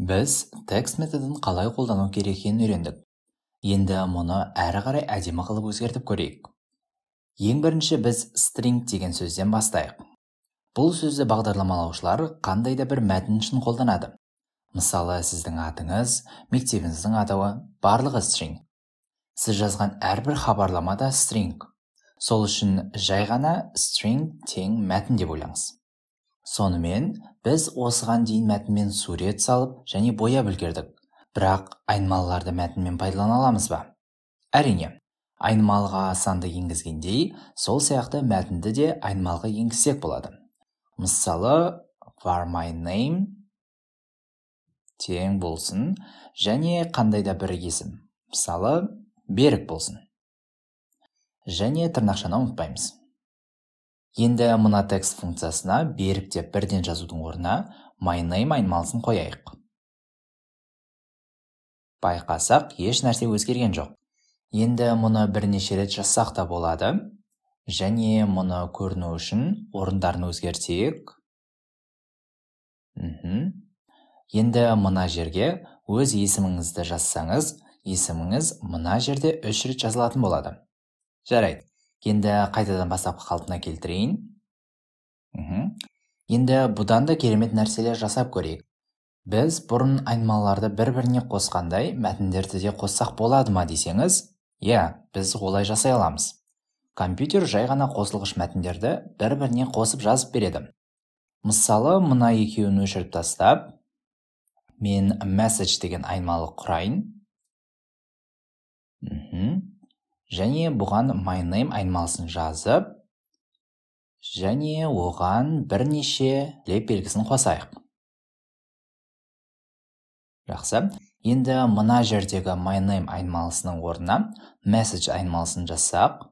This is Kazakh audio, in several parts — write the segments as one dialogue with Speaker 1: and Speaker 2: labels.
Speaker 1: біз текст методын қалай қолдану керек екенін үйрендік енді мұны әрі қарай әдемі қылып өзгертіп көрейік ең бірінші біз string деген сөзден бастайық бұл сөзді бағдарламалаушылар қандай да бір мәтін үшін қолданады мысалы сіздің атыңыз мектебіңіздің атауы барлығы string сіз жазған әрбір хабарлама да string сол үшін жай ғана string тең мәтін деп ойлаңыз сонымен біз осыған дейін мәтінмен сурет салып және боя үлгердік бірақ айнымалыларды мәтінмен пайдалана аламыз ба әрине айнымалыға санды енгізгендей сол сияқты мәтінді де айнымалыға енгізсек болады мысалы var my name тең болсын және қандай да бір есім мысалы берік болсын және тырнақшаны ұмытпаймыз енді мына текст функциясына берік деп бірден жазудың орнына my name айнымалысын қояйық байқасақ еш нәрсе өзгерген жоқ енді мұны бірнеше рет жазсақ та болады және мұны көріну үшін орындарын өзгертейік мхм енді мына жерге өз есіміңізді жазсаңыз есіміңіз мына жерде үш рет жазылатын болады жарайды енді қайтадан бастапқы қалпына келтірейін мхм енді бұдан да керемет нәрселер жасап көрейік біз бұрын айнымалыларды бір біріне қосқандай мәтіндерді де қоссақ болады ма десеңіз иә біз олай жасай аламыз компьютер жай ғана қосылғыш мәтіндерді бір біріне қосып жазып береді мысалы мына екеуін өшіріп тастап мен message деген айнымалы құрайын мхм және бұған my name айнымалысын жазып және оған бірнеше леп белгісін қосайық жақсы енді мына жердегі my name айнымалысының орнына message айнымалысын жазсақ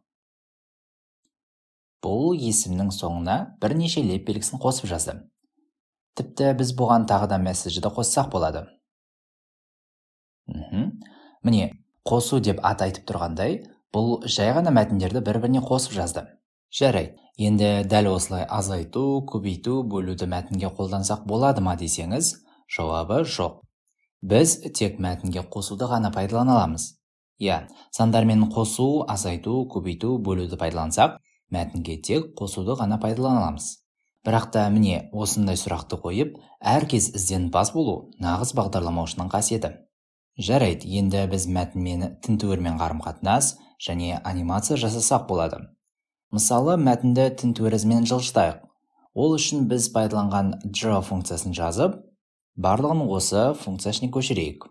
Speaker 1: бұл есімнің соңына бірнеше леп белгісін қосып жазды тіпті біз бұған тағы да месседжді қоссақ болады міне қосу деп ат айтып тұрғандай бұл жай ғана мәтіндерді бір біріне қосып жазды жарайды енді дәл осылай азайту көбейту бөлуді мәтінге қолдансақ болады ма десеңіз жауабы жоқ біз тек мәтінге қосуды ғана пайдалана аламыз иә сандармен қосу азайту көбейту бөлуді пайдалансақ мәтінге тек қосуды ғана пайдалана аламыз бірақ та міне осындай сұрақты қойып әркез бас болу нағыз бағдарламаушының қасиеті жарайды енді біз мәтінмен тінтуірмен қарым қатынас және анимация жасасақ болады мысалы мәтінді тінтуіразмен жылжытайық ол үшін біз пайдаланған draw функциясын жазып барлығын осы
Speaker 2: функция ішіне көшірейік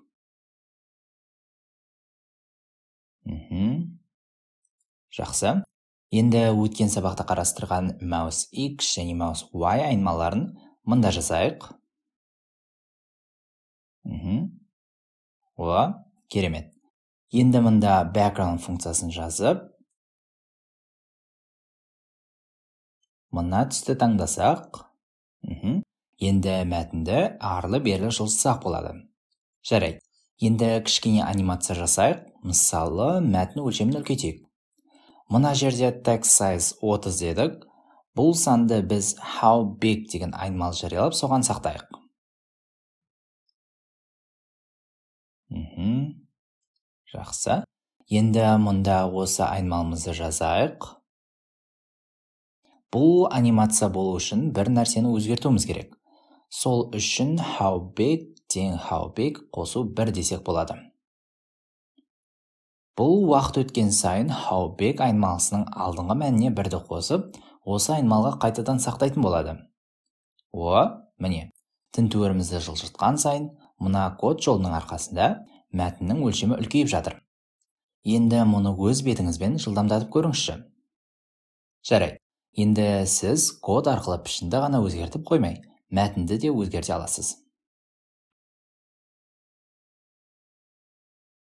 Speaker 2: мхм жақсы енді өткен сабақта қарастырған маус x және маус y айнымаларын мында жасайық мхм о керемет енді мында background функциясын жазып мына
Speaker 1: түсті таңдасақ енді мәтінді арлы берлі жылжытсақ болады жарайды енді кішкене анимация жасайық мысалы мәтін өлшемін үлкейтейік мына жерде text size 30 дедік бұл санды біз how big деген айнымалы жариялап соған сақтайық
Speaker 2: жақсы енді
Speaker 1: мұнда осы айнымалымызды жазайық бұл анимация болу үшін бір нәрсені өзгертуіміз керек сол үшін how big тең how big қосу бір десек болады бұл уақыт өткен сайын how big айнымалысының алдыңғы мәніне бірді қосып осы айнымалға қайтадан сақтайтын болады о міне тінтуірімізді жылжытқан сайын мына код жолының арқасында мәтіннің өлшемі үлкейіп жатыр енді мұны өз бетіңізбен жылдамдатып көріңізші жарайды енді сіз код арқылы пішінді ғана өзгертіп қоймай мәтінді де өзгерте аласыз